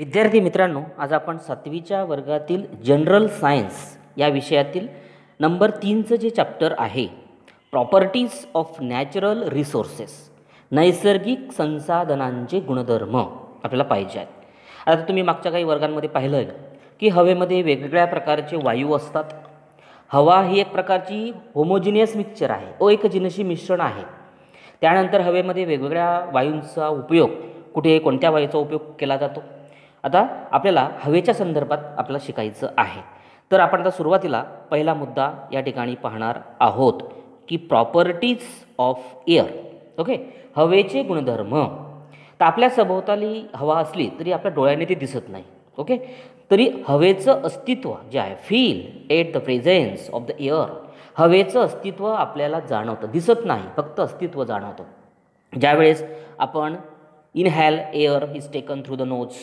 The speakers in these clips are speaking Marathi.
विद्यार्थी मित्रांनो आज आपण सातवीच्या वर्गातील जनरल सायन्स या विषयातील नंबर तीनचं जे चॅप्टर आहे प्रॉपर्टीज ऑफ नॅचरल रिसोर्सेस नैसर्गिक संसाधनांचे गुणधर्म आपल्याला पाहिजे आहेत आता तुम्ही मागच्या काही वर्गांमध्ये पाहिलं आहे की हवेमध्ये वेगवेगळ्या प्रकारचे वायू असतात हवा ही एक प्रकारची होमोजिनियस मिक्सचर आहे ओ जिनशी मिश्रण आहे त्यानंतर हवेमध्ये वेगवेगळ्या वायूंचा उपयोग कुठे कोणत्या वायूचा उपयोग केला जातो आता आपल्याला हवेच्या संदर्भात आपल्याला शिकायचं आहे तर आपण आता सुरुवातीला पहिला मुद्दा या ठिकाणी पाहणार आहोत की प्रॉपर्टीज ऑफ एअर ओके हवेचे गुणधर्म तर आपल्या सभोवताली हवा असली तरी आपल्या डोळ्याने ती दिसत नाही ओके तरी हवेचं अस्तित्व जे आहे feel at the presence of the air हवेचं अस्तित्व आपल्याला जाणवतं दिसत नाही फक्त अस्तित्व जाणवतं ज्यावेळेस आपण inhale air is taken through the nose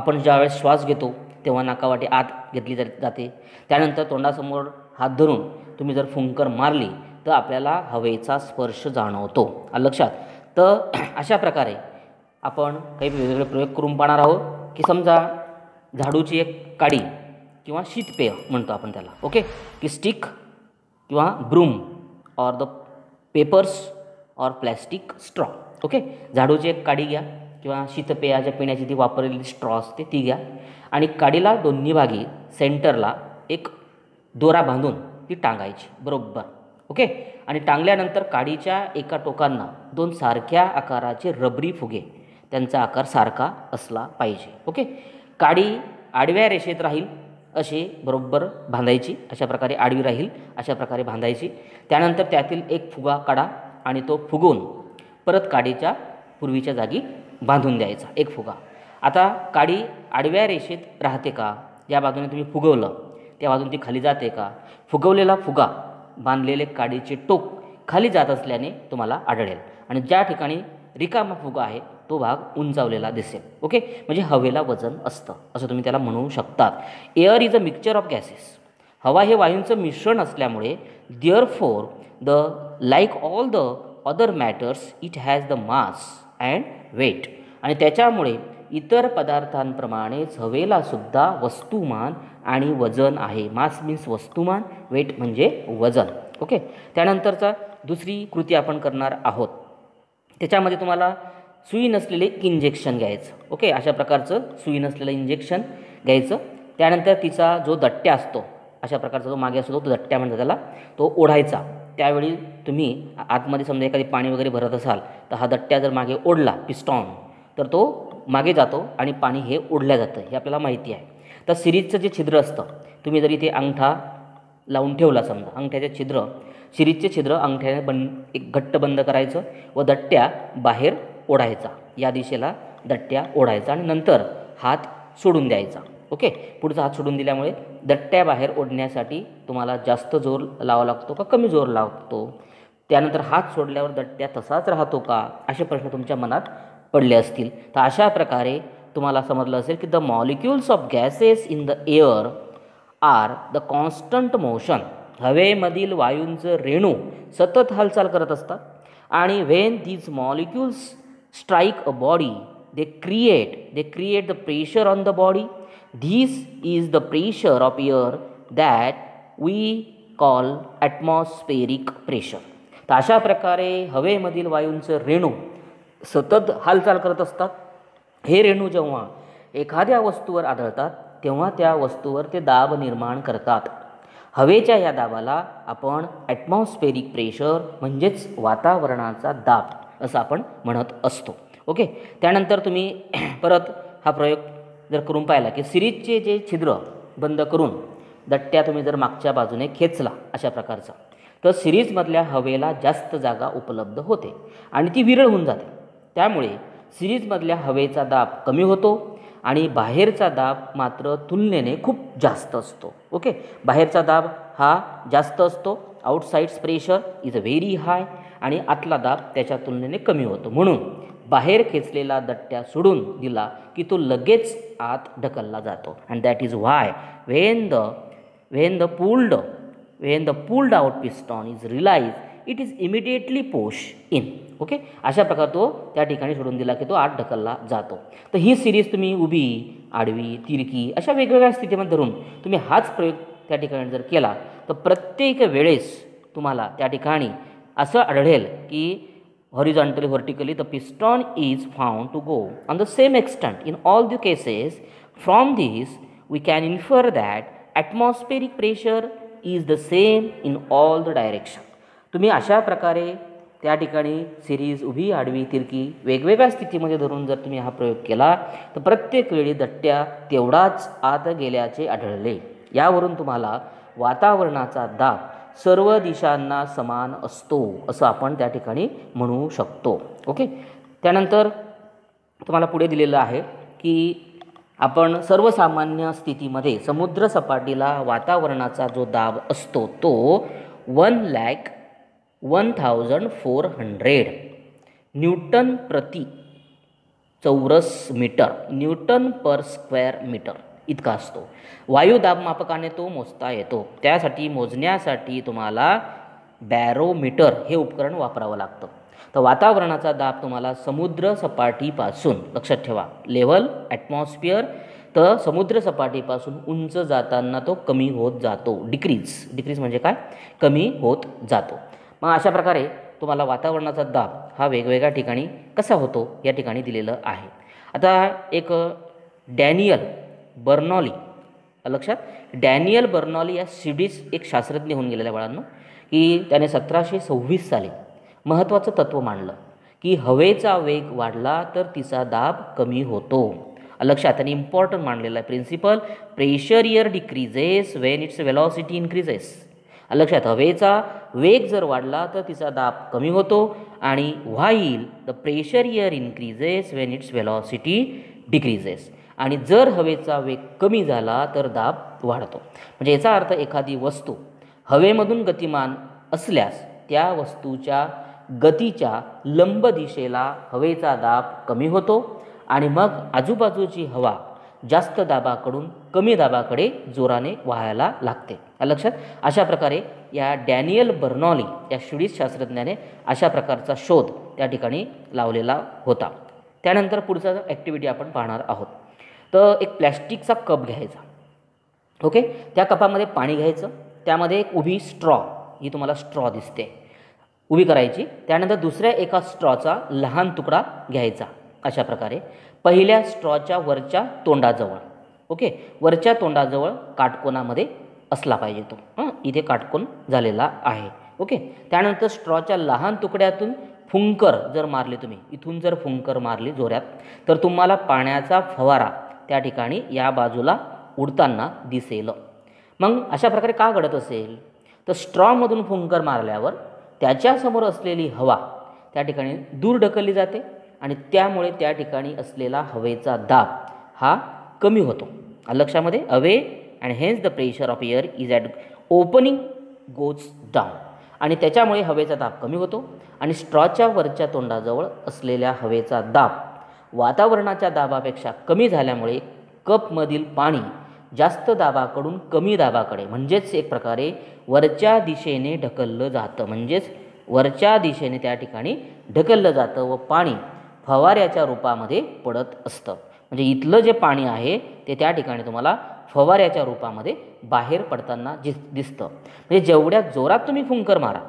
आपण ज्यावेळेस श्वास घेतो तेव्हा नाकावाटी आत घेतली जाते त्यानंतर तोंडासमोर हात धरून तुम्ही जर फुंकर मारली तर आपल्याला हवेचा स्पर्श जाणवतो लक्षात तर अशा प्रकारे आपण काही वेगवेगळे प्रयोग करून पाहणार आहोत की समजा झाडूची एक काडी किंवा शीतपेय म्हणतो आपण त्याला ओके की स्टिक किंवा broom or the papers or plastic straw okay झाडूची एक काडी घ्या किंवा शीतपेयाच्या पिण्याची ती वापरलेली स्ट्रॉ असते ती घ्या आणि काडीला दोन्ही भागी सेंटरला एक दोरा बांधून ती टांगायची बरोबर ओके आणि टांगल्यानंतर काडीच्या एका टोकांना दोन सारख्या आकाराचे रबरी फुगे त्यांचा आकार सारखा असला पाहिजे ओके काडी आडव्या रेषेत राहील असे बरोबर बांधायची अशा प्रकारे आडवी राहील अशा प्रकारे बांधायची त्यानंतर त्यातील एक फुगा काढा आणि तो फुगवून परत काडीच्या पूर्वीच्या जागी बांधून द्यायचा एक फुगा आता काडी आडव्या रेषेत राहते का ज्या बाजूने तुम्ही फुगवलं त्या बाजूने ती खाली जाते का फुगवलेला फुगा बांधलेले काडीचे टोक खाली जात असल्याने तुम्हाला आढळेल आणि ज्या ठिकाणी रिकामा फुगा आहे तो भाग उंचावलेला दिसेल ओके म्हणजे हवेला वजन असतं असं तुम्ही त्याला म्हणू शकतात air is a mixture of gases हवा हे वायूंचं मिश्रण असल्यामुळे therefore the like all the other matters it has the mass and weight आणि त्याच्यामुळे इतर पदार्थांप्रमाणेच सुद्धा वस्तुमान आणि वजन आहे मास मीन्स वस्तुमान वेट म्हणजे वजन ओके त्यानंतरचा दुसरी कृती आपण करणार आहोत त्याच्यामध्ये तुम्हाला सुई नसलेले इंजेक्शन घ्यायचं ओके अशा प्रकारचं सुई नसलेलं इंजेक्शन घ्यायचं त्यानंतर तिचा जो दट्ट्या असतो अशा प्रकारचा जो मागे असतो तो दट्ट्या म्हणतात त्याला तो ओढायचा त्यावेळी तुम्ही आतमध्ये समजा एखादी पाणी वगैरे भरत असाल तर हा दट्ट्या जर मागे ओढला पिस्टॉन तर तो मागे जातो आणि पाणी हे ओढल्या जातं हे आपल्याला माहिती आहे तर सिरीजचं जे छिद्र असतं तुम्ही जर इथे अंगठा लावून ठेवला समजा अंगठ्याचे छिद्र सिरीजचे छिद्र अंगठ्याने बंद एक घट्ट बंद करायचं व दट्ट्या बाहेर ओढायचा या दिशेला दट्ट्या ओढायचा आणि नंतर हात सोडून द्यायचा ओके पुढचा हात सोडून दिल्यामुळे दट्ट्याबाहेर ओढण्यासाठी तुम्हाला जास्त जोर लावा लागतो का कमी जोर लागतो त्यानंतर हात सोडल्यावर दट्ट्या तसाच राहतो का असे प्रश्न तुमच्या मनात पडले असतील तर अशा प्रकारे तुम्हाला समजलं असेल की the molecules of gases in the air are the constant motion हवेमधील वायूंचं रेणू सतत हालचाल करत असतात आणि when these molecules strike a body they create they create the pressure on the body This is the pressure of air that we call atmospheric pressure तर अशा प्रकारे हवेमधील वायूंचे रेणू सतत हालचाल करत असतात हे रेणू जेव्हा एखाद्या वस्तूवर आदळतात तेव्हा त्या वस्तूवर ते दाब निर्माण करतात हवेच्या या दाबाला आपण ॲटमॉस्फेरिक प्रेशर म्हणजेच वातावरणाचा दाब असं आपण म्हणत असतो ओके त्यानंतर तुम्ही परत हा प्रयोग जर करून पाहिला की सिरीजचे जे छिद्र बंद करून दट्ट्या तुम्ही जर मागच्या बाजूने खेचला अशा प्रकारचा तर सिरीजमधल्या हवेला जास्त जागा उपलब्ध होते आणि ती विरळ होऊन जाते त्यामुळे सिरीजमधल्या हवेचा दाब कमी होतो आणि बाहेरचा दाब मात्र तुलनेने खूप जास्त असतो ओके बाहेरचा दाब हा जास्त असतो outside's pressure is a very high आणि आतला दाब त्याच्या तुलनेने कमी होतो म्हणून बाहेर खेचलेला दट्ट्या सोडून दिला की तो लगेच आत ढकलला जातो and that is why when the when the pulled when the pulled out piston is release it is immediately push in okay अशा प्रकार तो त्या ठिकाणी सोडून दिला की तो आत ढकलला जातो तर ही सिरीज तुम्ही उभी आडवी तिरकी अशा वेगवेगळ्या स्थितीमध्ये धरून तुम्ही हाच प्रयोग त्या ठिकाणी जर केला तर प्रत्येक वेळेस तुम्हाला त्या ठिकाणी असं आढळेल की horizontally vertically the piston is found to go on the same extent in all the cases from this we can infer that atmospheric pressure is the same in all the direction तुम्ही अशा प्रकारे त्या ठिकाणी सिरीज उभी आडवी तिरकी वेगवेगळ्या स्थितीमध्ये धरून जर तुम्ही हा प्रयोग केला तर प्रत्येक वेळी दट्ट्या तेवढाच आत गेल्याचे आढळले यावरून तुम्हाला वातावरणाचा दाब सर्व दिशांना समान असतो असं आपण त्या ठिकाणी म्हणू शकतो ओके त्यानंतर तुम्हाला पुढे दिलेलं आहे की आपण सर्वसामान्य स्थितीमध्ये समुद्र सपाटीला वातावरणाचा जो दाब असतो तो one lakh one thousand four hundred newton प्रति चौरस metre newton per square metre इतका असतो वायुदाबमापकाने तो मोजता येतो त्यासाठी मोजण्यासाठी तुम्हाला बॅरोमीटर हे उपकरण वापरावं लागतं तर वातावरणाचा दाब तुम्हाला समुद्र सपाटीपासून लक्षात ठेवा लेवल ॲटमॉस्फिअर तर समुद्र सपाटीपासून उंच जाताना तो कमी होत जातो डिक्रीज डिक्रीज म्हणजे काय कमी होत जातो मग अशा प्रकारे तुम्हाला वातावरणाचा दाब हा वेगवेगळ्या ठिकाणी कसा होतो या ठिकाणी दिलेलं आहे आता एक डॅनियल बर्नॉली लक्षात डॅनियल बर्नॉली या सिडीस एक शास्त्रज्ञ होऊन गेलेल्या बाळांनो की त्याने सतराशे सव्वीस साली महत्त्वाचं तत्त्व मांडलं की हवेचा वेग वाढला तर तिचा दाब कमी होतो लक्षात त्याने इम्पॉर्टंट मांडलेला आहे principle pressure air decreases when its velocity increases लक्षात हवेचा वेग जर वाढला तर तिचा दाब कमी होतो आणि while the pressure air increases when its velocity decreases आणि जर हवेचा वेग कमी झाला तर दाब वाढतो म्हणजे याचा अर्थ एखादी वस्तू हवेमधून गतिमान असल्यास त्या वस्तूच्या गतीच्या लंब दिशेला हवेचा दाब कमी होतो आणि मग आजूबाजूची हवा जास्त दाबाकडून कमी दाबाकडे जोराने वाहायला लागते लक्षात अशा प्रकारे या डॅनियल बर्नॉली या स्वीडिश शास्त्रज्ञाने अशा प्रकारचा शोध त्या ठिकाणी लावलेला होता त्यानंतर पुढचा ॲक्टिव्हिटी आपण पाहणार आहोत तर एक प्लॅस्टिकचा कप घ्यायचा ओके त्या कपामध्ये पाणी घ्यायचं त्यामध्ये एक उभी स्ट्रॉ ही तुम्हाला स्ट्रॉ दिसते उभी करायची त्यानंतर दुसऱ्या एका स्ट्रॉचा लहान तुकडा घ्यायचा अशा प्रकारे पहिल्या स्ट्रॉच्या वरच्या तोंडाजवळ ओके वरच्या तोंडाजवळ काटकोणामध्ये असला पाहिजे तो हां इथे काटकोण झालेला आहे ओके त्यानंतर स्ट्रॉच्या लहान तुकड्यातून फुंकर जर मारले तुम्ही इथून जर फुंकर मारली जोऱ्यात तर तुम्हाला पाण्याचा फवारा त्या ठिकाणी या बाजूला उडताना दिसेल मग अशा प्रकारे का घडत असेल तर स्ट्रॉमधून फुंकर मारल्यावर त्याच्यासमोर असलेली हवा त्या ठिकाणी दूर ढकलली जाते आणि त्यामुळे त्या ठिकाणी असलेला हवेचा दाब हा कमी होतो लक्षामध्ये away and hence the pressure of air is at opening goes down आणि त्याच्यामुळे हवेचा दाब कमी होतो आणि स्ट्रॉच्या वरच्या तोंडाजवळ असलेल्या हवेचा दाब वातावरणाच्या दाबापेक्षा कमी झाल्यामुळे कपमधील पाणी जास्त दाबाकडून कमी दाबाकडे म्हणजेच एक प्रकारे वरच्या दिशेने ढकललं जातं म्हणजेच वरच्या दिशेने त्या ठिकाणी ढकललं जातं व पाणी फवाऱ्याच्या रूपामध्ये पडत असतं म्हणजे इथलं जे पाणी आहे ते त्या ठिकाणी तुम्हाला फवाऱ्याच्या रूपामध्ये बाहेर पडताना दिस दिसतं म्हणजे जेवढ्या जोरात तुम्ही फुंकर मारा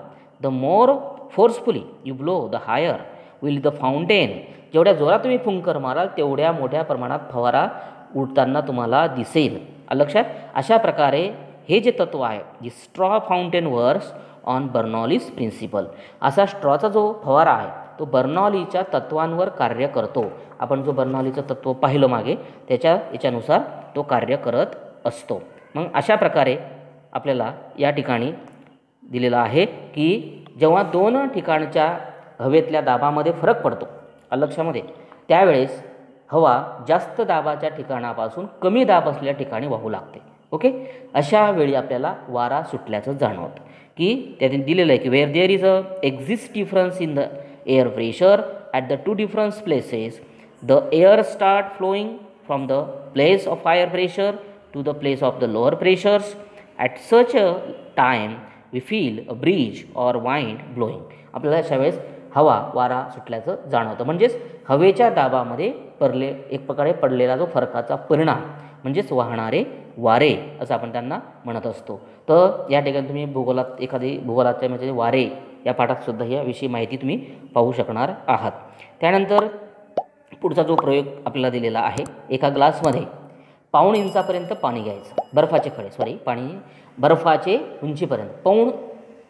the more forcefully you blow the higher will the fountain जेवढ्या जोरात तुम्ही फुंकर माराल तेवढ्या मोठ्या प्रमाणात फवारा उडताना तुम्हाला दिसेल लक्षात अशा प्रकारे हे जे तत्व आहे जी straw fountain works on Bernoulli's principle असा स्ट्रॉचा जो फवारा आहे तो बर्नॉलीच्या तत्वांवर कार्य करतो आपण जो बर्नॉलीचं तत्व पाहिलं मागे त्याच्या याच्यानुसार तो कार्य करत असतो मग अशा प्रकारे आपल्याला या ठिकाणी दिलेला आहे की जेव्हा दोन ठिकाणच्या हवेतल्या दाबामध्ये फरक पडतो लक्षामध्ये त्यावेळेस हवा जास्त दाबाच्या ठिकाणापासून कमी दाब असलेल्या ठिकाणी वाहू लागते ओके अशा वेळी आपल्याला वारा सुटल्याचं जाणवतं की त्याने दिलेलं आहे की where there is a exist difference in the air pressure at the two difference places the air start flowing from the place of higher pressure to the place of the lower pressures at such a time we feel a breeze or wind blowing आपल्याला अशा वेळेस हवा वारा सुटल्याचं जाणवतं म्हणजेच हवेच्या दाबामध्ये पडले एक प्रकारे पडलेला जो फरकाचा परिणाम म्हणजेच वाहणारे वारे असं आपण त्यांना म्हणत असतो तर या ठिकाणी तुम्ही भूगोलात एखादी भूगोलाच्या म्हणजे वारे या पाठातसुद्धा सुद्धा याविषयी माहिती तुम्ही पाहू शकणार आहात त्यानंतर पुढचा जो प्रयोग आपल्याला दिलेला आहे एका ग्लासमध्ये पाऊण इंचापर्यंत पाणी घ्यायचं बर्फाचे खडे सॉरी पाणी बर्फाचे उंचीपर्यंत पाऊण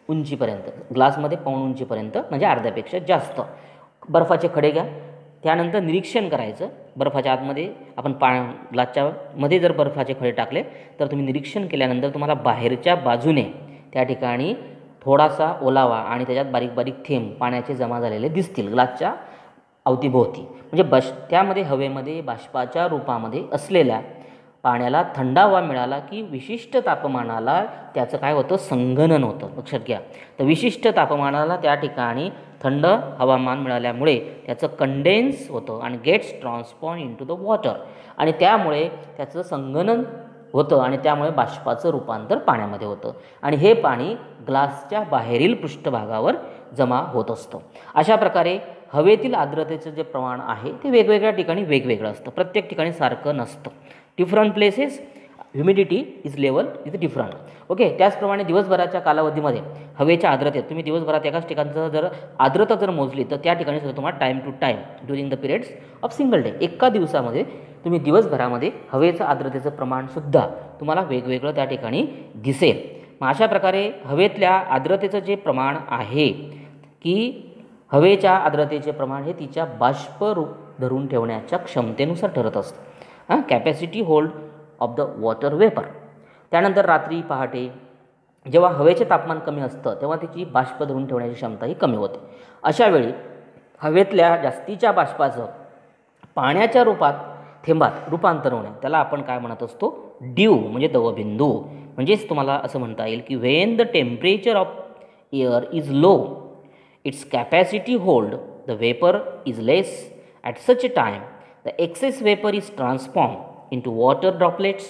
उंचीपर्यंत ग्लासमध्ये पाऊण उंचीपर्यंत म्हणजे अर्ध्यापेक्षा जास्त बर्फाचे खडे घ्या त्यानंतर निरीक्षण करायचं बर्फाच्या आतमध्ये आपण पा ग्लासच्यामध्ये मध्ये जर बर्फाचे खडे टाकले तर तुम्ही निरीक्षण केल्यानंतर तुम्हाला बाहेरच्या बाजूने त्या ठिकाणी थोडासा ओलावा आणि त्याच्यात बारीक बारीक थेंब पाण्याचे जमा झालेले दिसतील ग्लासच्या अवतीभोवती म्हणजे बश त्यामध्ये हवेमध्ये बाष्पाच्या रूपामध्ये असलेल्या पाण्याला थंडावा मिळाला की विशिष्ट तापमानाला त्याचं काय होतं संगणन होतं लक्षात घ्या तर विशिष्ट तापमानाला त्या ठिकाणी थंड हवामान मिळाल्यामुळे त्याचं कंडेन्स होतं आणि gets transform into the water आणि त्यामुळे त्याचं संगणन होतं आणि त्यामुळे बाष्पाचं रूपांतर पाण्यामध्ये होतं आणि हे पाणी ग्लासच्या बाहेरील पृष्ठभागावर जमा होत असतं अशा प्रकारे हवेतील आर्द्रतेचं जे प्रमाण आहे ते वेगवेगळ्या ठिकाणी वेगवेगळं असतं प्रत्येक ठिकाणी सारखं नसतं different places humidity is level is different okay त्याचप्रमाणे दिवसभराच्या कालावधीमध्ये हवेच्या आर्द्रतेत तुम्ही दिवसभरात एकाच ठिकाणचं जर आर्द्रता जर मोजली तर त्या ठिकाणी सुद्धा तुम्हाला time to time during the periods of single day एका दिवसामध्ये तुम्ही दिवसभरामध्ये हवेचं आर्द्रतेचं प्रमाणसुद्धा तुम्हाला वेगवेगळं त्या ठिकाणी दिसेल मग अशा प्रकारे हवेतल्या आर्द्रतेचं जे प्रमाण आहे की हवेच्या आर्द्रतेचे प्रमाण हे तिच्या बाष्परूप धरून ठेवण्याच्या क्षमतेनुसार ठरत असतं हां capacity hold of the water vapour त्यानंतर रात्री पहाटे जेव्हा हवेचे तापमान कमी असतं तेव्हा त्याची बाष्प धरून ठेवण्याची क्षमताही कमी होते अशावेळी हवेतल्या जास्तीच्या बाष्पाचं पाण्याच्या रूपात थेंबात रूपांतर होणे त्याला आपण काय म्हणत असतो ड्यू म्हणजे दवबिंदू म्हणजेच तुम्हाला असं म्हणता येईल की when the temperature of air is low its capacity hold the vapour is less at such a time the excess vapor is transformed into water droplets.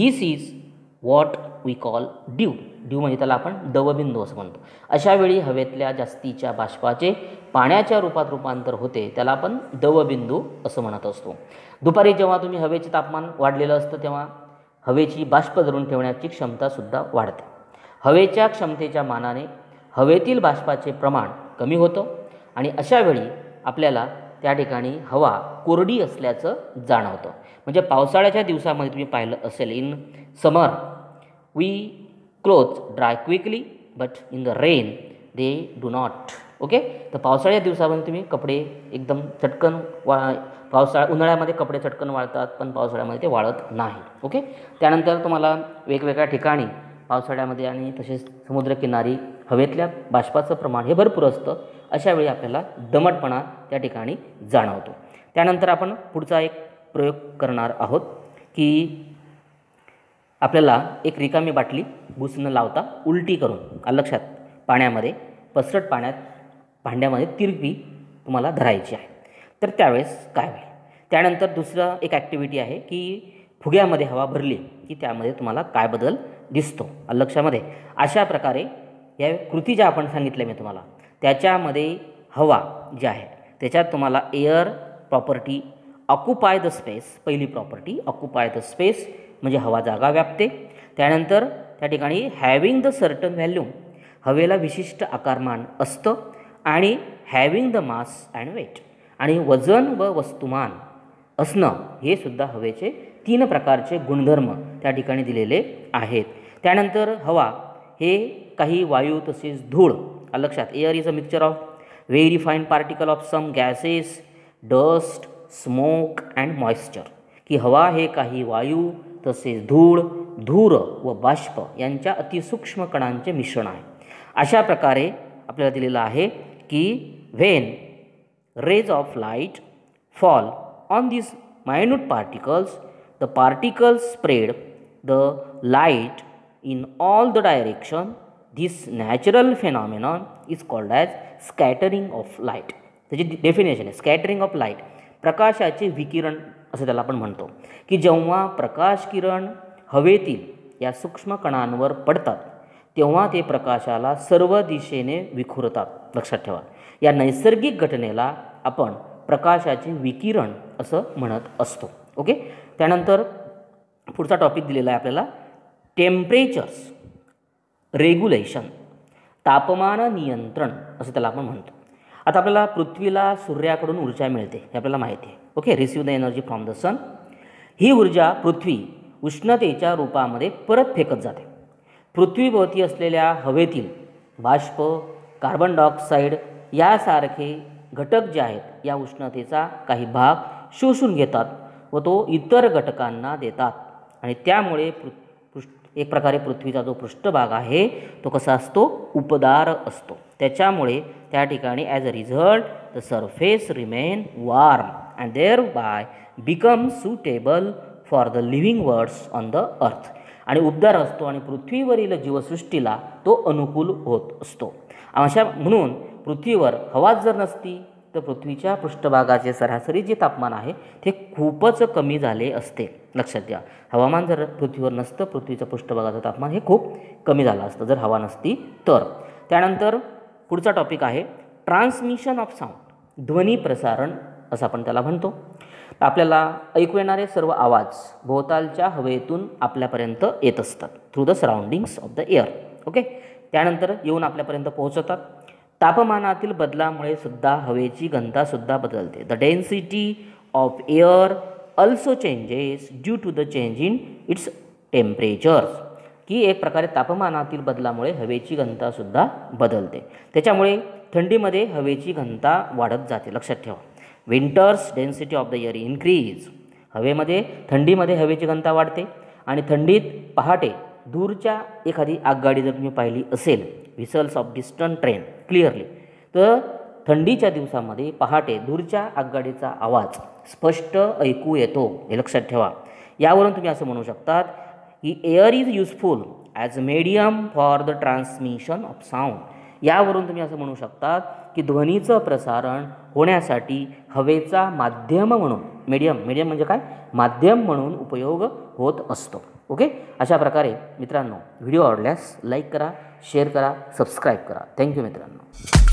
This is what we call dew dew म्हणजे त्याला आपण दवबिंदू असं म्हणतो अशा वेळी हवेतल्या जास्तीच्या बाष्पाचे पाण्याच्या रूपात रूपांतर होते त्याला आपण दवबिंदू असं म्हणत असतो दुपारी जेव्हा तुम्ही हवेचे तापमान वाढलेलं असतं तेव्हा हवेची बाष्प धरून ठेवण्याची क्षमतासुद्धा वाढते हवेच्या क्षमतेच्या मानाने हवेतील बाष्पाचे प्रमाण कमी होतं आणि अशावेळी आपल्याला त्या ठिकाणी हवा कोरडी असल्याचं जाणवतं म्हणजे पावसाळ्याच्या दिवसामध्ये तुम्ही पाहिलं असेल in summer we cloth dry quickly but in the rain they do not okay तर पावसाळ्या दिवसामध्ये तुम्ही कपडे एकदम चटकन वा पावसाळा उन्हाळ्यामध्ये कपडे चटकन वाळतात पण पावसाळ्यामध्ये ते वाळत नाही ओके त्यानंतर तुम्हाला वेगवेगळ्या ठिकाणी पावसाळ्यामध्ये आणि तसेच समुद्रकिनारी हवेतल्या बाष्पाचं प्रमाण हे भरपूर असतं अशावेळी आपल्याला दमटपणा त्या ठिकाणी जाणवतो त्यानंतर आपण पुढचा एक प्रयोग करणार आहोत की आपल्याला एक रिकामी बाटली भुसणं लावता उलटी करून लक्षात पाण्यामध्ये पसरट पाण्यात भांड्यामध्ये तिरपी तुम्हाला धरायची आहे तर त्यावेळेस काय होईल त्यानंतर दुसरं एक ॲक्टिव्हिटी आहे की फुग्यामध्ये हवा भरली की त्यामध्ये तुम्हाला काय बदल दिसतो लक्षामध्ये अशा प्रकारे या कृती ज्या आपण सांगितल्या मी तुम्हाला त्याच्यामध्ये हवा जी आहे त्याच्यात तुम्हाला air property occupy the space पहिली प्रॉपर्टी ऑक्युपाय द स्पेस म्हणजे हवा जागा व्यापते त्यानंतर त्या ठिकाणी हॅविंग द सर्टन व्हॅल्यू हवेला विशिष्ट आकारमान असतं आणि having the mass and weight आणि वजन व वस्तुमान असणं हे सुद्धा हवेचे तीन प्रकारचे गुणधर्म त्या ठिकाणी दिलेले आहेत त्यानंतर हवा हे काही वायू तसेच धूळ लक्षात air is a mixture of very fine particle of some gases dust smoke and moisture की हवा हे काही वायू तसेच धूळ धूर व बाष्प यांच्या अतिसूक्ष्म कणांचे मिश्रण आहे अशा प्रकारे आपल्याला दिलेलं आहे की when rays of light fall on this minute particles the particles spread the light in all the direction this natural phenomenon is called as scattering of light त्याची डेफिनेशन आहे स्कॅटरिंग ऑफ लाईट प्रकाशाचे विकिरण असं त्याला आपण म्हणतो की जेव्हा प्रकाश किरण हवेतील या सूक्ष्म कणांवर पडतात तेव्हा ते प्रकाशाला सर्व दिशेने विखुरतात लक्षात ठेवा या नैसर्गिक घटनेला आपण प्रकाशाचे विकिरण असं म्हणत असतो ओके त्यानंतर पुढचा टॉपिक दिलेला आहे आपल्याला टेम्परेचर्स रेग्युलेशन तापमान नियंत्रण असं त्याला आपण म्हणतो आता आपल्याला पृथ्वीला सूर्याकडून ऊर्जा मिळते हे आपल्याला माहिती आहे okay receive the energy from the sun ही ऊर्जा पृथ्वी उष्णतेच्या रूपामध्ये परत फेकत जाते पृथ्वीभोवती असलेल्या हवेतील बाष्प कार्बन डायऑक्साईड यासारखे घटक जे आहेत या उष्णतेचा काही भाग शोषून घेतात व तो इतर घटकांना देतात आणि त्यामुळे पृ एक प्रकारे पृथ्वीचा जो पृष्ठभाग आहे तो कसा असतो उपदार असतो त्याच्यामुळे त्या ठिकाणी as a result the surface remain warm and thereby become suitable for the living words on the earth आणि उबदार असतो आणि पृथ्वीवरील जीवसृष्टीला तो अनुकूल होत असतो अशा म्हणून पृथ्वीवर हवाच जर नसती तर पृथ्वीच्या पृष्ठभागाचे सरासरी जे तापमान आहे ते खूपच कमी झाले असते लक्षात घ्या हवामान जर पृथ्वीवर नसतं पृथ्वीच्या पृष्ठभागाचं तापमान हे खूप कमी झालं असतं जर हवा नसती तर त्यानंतर पुढचा टॉपिक आहे ट्रान्समिशन ऑफ साऊंड ध्वनी प्रसारण असं आपण त्याला म्हणतो आपल्याला ऐकू येणारे सर्व आवाज भोवतालच्या हवेतून आपल्यापर्यंत येत असतात through the surroundings of the air okay त्यानंतर येऊन आपल्यापर्यंत पोहोचवतात तापमानातील बदलामुळे सुद्धा हवेची घनतासुद्धा बदलते the density of air also changes due to the change in its temperatures की एक प्रकारे तापमानातील बदलामुळे हवेची घनतासुद्धा बदलते त्याच्यामुळे थंडीमध्ये हवेची घनता वाढत जाते लक्षात ठेवा winters density of the air increase हवेमध्ये थंडीमध्ये हवेची घनता वाढते आणि थंडीत पहाटे दूरच्या एखादी आगगाडी जर तुम्ही पाहिली असेल whistles of distant train clearly तर थंडीच्या दिवसामध्ये पहाटे दूरच्या आगगाडीचा आवाज स्पष्ट ऐकू येतो हे लक्षात ठेवा यावरून तुम्ही असं म्हणू शकतात की air is useful as medium for the transmission of sound यावरून तुम्ही असं म्हणू शकतात की ध्वनीचं प्रसारण होण्यासाठी हवेचा माध्यम म्हणून मीडियम मीडियम म्हणजे काय माध्यम म्हणून उपयोग होत असतो ओके अशा प्रकारे मित्रांनो व्हिडिओ आवडल्यास लाईक करा शेअर करा सबस्क्राईब करा थँक्यू मित्रांनो